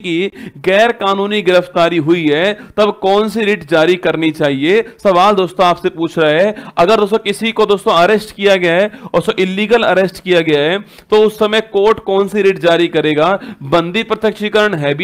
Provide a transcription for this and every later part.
की गैर कानूनी गिरफ्तारी हुई है तब कौन सी रिट जारी करनी चाहिए सवाल दोस्तों आपसे पूछ रहा है अगर दोस्तों किसी को दोस्तों अरेस्ट किया गया है और इलीगल अरेस्ट किया गया है तो उस समय कोर्ट कौन सी रिट जारी करेगा बंदी प्रत्यक्षीकरण है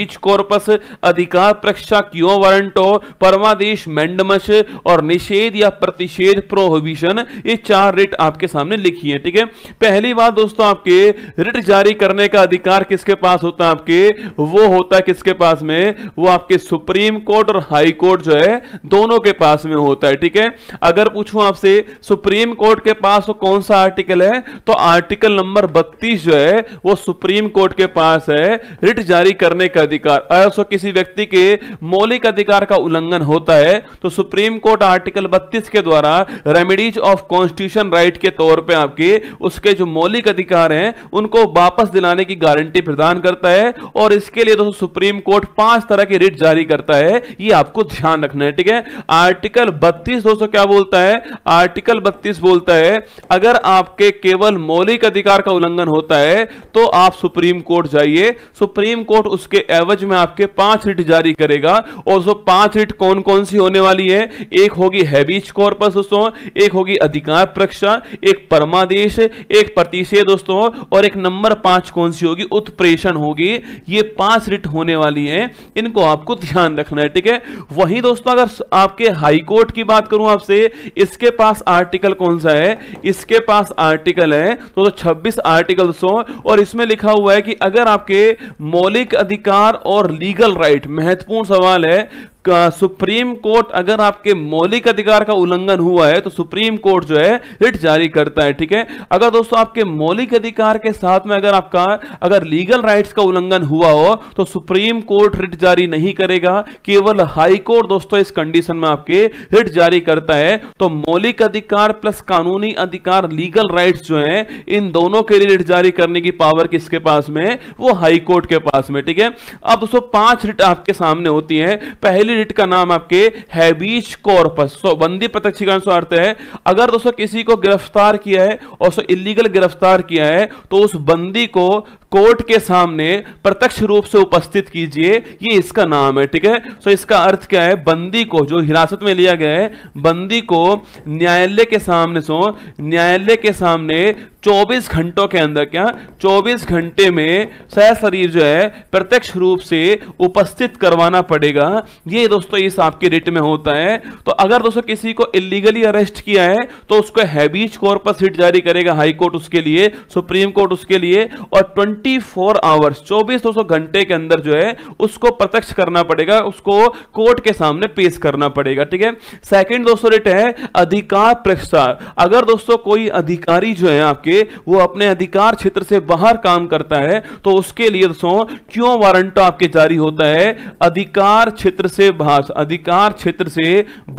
अधिकार प्रक्षा क्यों वारंटो परमादेश मेंडमश और निषेध या प्रतिषेध प्रोहिबिशन ये चार रिट आपके सामने लिखी है ठीक है पहली बात दोस्तों आपके रिट जारी करने का अधिकार किसके पास होता है आपके वो हो होता है किसके पास में वो आपके सुप्रीम कोर्ट और हाई कोर्ट जो है दोनों के पास में होता है ठीक है अगर पूछूं आपसे सुप्रीम कोर्ट के पास वो कौन सा आर्टिकल है तो आर्टिकल नंबर 32 जो है वो सुप्रीम कोर्ट के पास है रिट जारी करने का अधिकार अगर किसी व्यक्ति के मौलिक अधिकार का उल्लंघन होता है तो सुप्रीम कोर्ट आर्टिकल बत्तीस के द्वारा रेमिडीज ऑफ कॉन्स्टिट्यूशन राइट के तौर पर आपके उसके जो मौलिक अधिकार हैं उनको वापस दिलाने की गारंटी प्रदान करता है और इसके लिए दोस्तों परसों सुप्रीम कोर्ट पांच तरह की रिट जारी करता है ये आपको ध्यान रखना है ठीक है आर्टिकल 32 दोस्तों क्या बोलता है आर्टिकल 32 बोलता है अगर आपके केवल मौलिक अधिकार का उल्लंघन होता है तो आप सुप्रीम कोर्ट जाइए सुप्रीम कोर्ट उसके एवज में आपके पांच रिट जारी करेगा और दोस्तों पांच रिट कौन कौन सी होने वाली है एक होगी हैबिच कॉर्पस दोस्तों एक होगी अधिकार प्रक्षा एक परमादेश एक प्रतिशे दोस्तों और एक नंबर पांच कौन सी होगी उत्प्रेषण होगी ये पांच सबमिट होने वाली है इनको आपको ध्यान रखना है ठीक है वहीं दोस्तों अगर आपके हाई कोर्ट की बात करूं आपसे इसके पास आर्टिकल कौन सा है इसके पास आर्टिकल है तो, तो आर्टिकल दोस्तों और इसमें लिखा हुआ है कि अगर आपके मौलिक अधिकार और लीगल राइट महत्वपूर्ण सवाल है सुप्रीम कोर्ट अगर आपके मौलिक अधिकार का उल्लंघन हुआ है तो सुप्रीम कोर्ट जो है रिट जारी करता है ठीक है अगर दोस्तों आपके मौलिक अधिकार के साथ में अगर आपका अगर लीगल राइट्स का उल्लंघन हुआ हो तो सुप्रीम कोर्ट रिट जारी नहीं करेगा केवल हाई कोर्ट दोस्तों इस कंडीशन में आपके रिट जारी करता है तो मौलिक अधिकार प्लस कानूनी अधिकार लीगल राइट जो है इन दोनों के लिए रिट जारी करने की पावर किसके पास में वो हाईकोर्ट के पास में ठीक है अब दोस्तों पांच रिट आपके सामने होती है पहले सोलिडिट का नाम आपके हैबीज कॉर्पस सो तो बंदी का अर्थ है अगर दोस्तों किसी को गिरफ्तार किया है और सो इलीगल गिरफ्तार किया है तो उस बंदी को कोर्ट के सामने प्रत्यक्ष रूप से उपस्थित कीजिए ये इसका नाम है ठीक है सो इसका अर्थ क्या है बंदी को जो हिरासत में लिया गया है बंदी को न्यायालय के सामने सो न्यायालय के सामने 24 घंटों के अंदर क्या 24 घंटे में सह शरीर जो है प्रत्यक्ष रूप से उपस्थित करवाना पड़ेगा ये दोस्तों इस आपके रिट में होता है तो अगर दोस्तों किसी को इलीगली अरेस्ट किया है तो उसको हैबीज पर सीट जारी करेगा हाईकोर्ट उसके लिए सुप्रीम कोर्ट उसके लिए और ट्वेंटी ट्वेंटी फोर आवर्स चौबीस दो घंटे के अंदर जो है उसको प्रत्यक्ष करना पड़ेगा उसको कोर्ट के सामने पेश करना पड़ेगा ठीक है सेकंड दोस्तों रेट है अधिकार प्रसार अगर दोस्तों कोई अधिकारी जो है आपके वो अपने अधिकार क्षेत्र से बाहर काम करता है तो उसके लिए दोस्तों क्यों वारंट आपके जारी होता है अधिकार क्षेत्र से बाहर अधिकार क्षेत्र से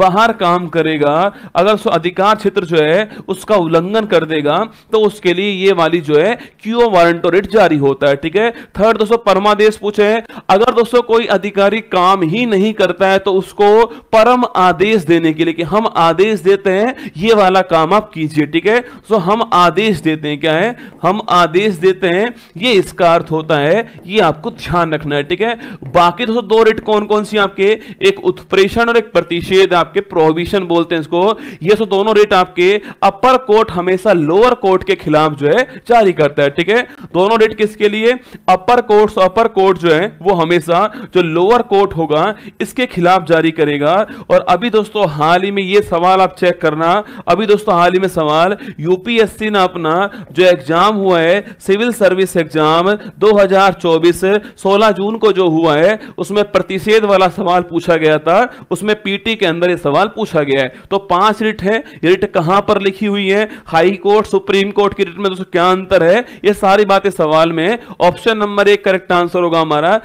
बाहर काम करेगा अगर अधिकार क्षेत्र जो है उसका उल्लंघन कर देगा तो उसके लिए ये वाली जो है क्यों वारंटो रेट जारी अधिकारी होता है ठीक है थर्ड दोस्तों परमादेश पूछे हैं अगर दोस्तों कोई अधिकारी काम ही नहीं करता है तो उसको परम आदेश देने के लिए कि हम आदेश देते हैं ये वाला काम आप कीजिए ठीक है सो हम आदेश देते हैं क्या है हम आदेश देते हैं ये इसका अर्थ होता है ये आपको ध्यान रखना है ठीक है बाकी दोस्तों दो रेट कौन कौन सी आपके एक उत्प्रेषण और एक प्रतिषेध आपके प्रोविशन बोलते हैं इसको ये सो तो दोनों रेट आपके अपर कोर्ट हमेशा लोअर कोर्ट के खिलाफ जो है जारी करता है ठीक है दोनों रेट किसके लिए अपर कोर्ट अपर कोर्ट जो है वो हमेशा जो लोअर कोर्ट होगा इसके खिलाफ जारी करेगा और अभी दोस्तों हाल ही में ये सवाल आप चेक करना अभी दोस्तों हाल ही में सवाल यूपीएससी ने अपना जो एग्जाम हुआ है सिविल सर्विस एग्जाम 2024 16 जून को जो हुआ है उसमें प्रतिषेध वाला सवाल पूछा गया था उसमें पीटी के अंदर ये सवाल पूछा गया है तो पांच रिट है रिट कहां पर लिखी हुई है हाई कोर्ट सुप्रीम कोर्ट की रिट में दोस्तों क्या अंतर है ये सारी बातें सवाल सवाल में ऑप्शन नंबर एक करेक्ट आंसर होगा हमारा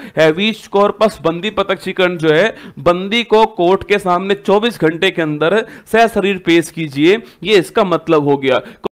कॉर्पस बंदी पतक चिकन जो है बंदी को कोर्ट के सामने 24 घंटे के अंदर सह शरीर पेश कीजिए ये इसका मतलब हो गया